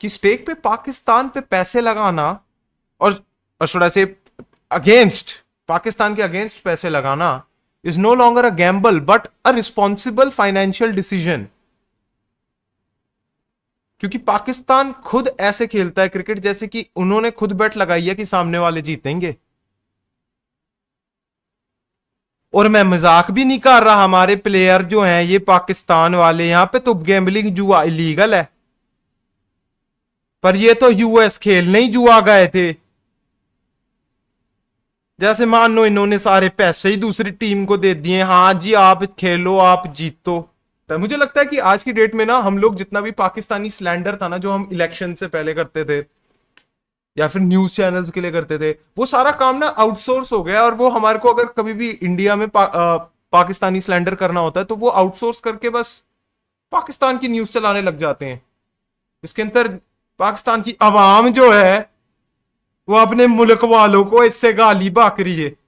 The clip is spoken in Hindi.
कि स्टेक पे पाकिस्तान पे पैसे लगाना और छोटा से अगेंस्ट पाकिस्तान के अगेंस्ट पैसे लगाना is no longer a gamble but a responsible financial decision क्योंकि पाकिस्तान खुद ऐसे खेलता है क्रिकेट जैसे कि उन्होंने खुद बैट लगाई है कि सामने वाले जीतेंगे और मैं मजाक भी नहीं कर रहा हमारे प्लेयर जो हैं ये पाकिस्तान वाले यहां पे तो गैम्बलिंग जुआ इलीगल है पर ये तो यूएस खेल नहीं जुआ गए थे जैसे मान लो इन्होंने सारे पैसे ही दूसरी टीम को दे दिए हाँ जी आप खेलो आप जीतो तो मुझे लगता है कि आज की डेट में ना हम लोग जितना भी पाकिस्तानी स्लैंडर था ना जो हम इलेक्शन से पहले करते थे या फिर न्यूज चैनल्स के लिए करते थे वो सारा काम ना आउटसोर्स हो गया और वो हमारे को अगर कभी भी इंडिया में पा, आ, पाकिस्तानी स्लैंडर करना होता है तो वो आउटसोर्स करके बस पाकिस्तान की न्यूज चलाने लग जाते हैं इसके अंदर पाकिस्तान की आवाम जो है वो अपने मुल्क वालों को इससे गाली बाक रही है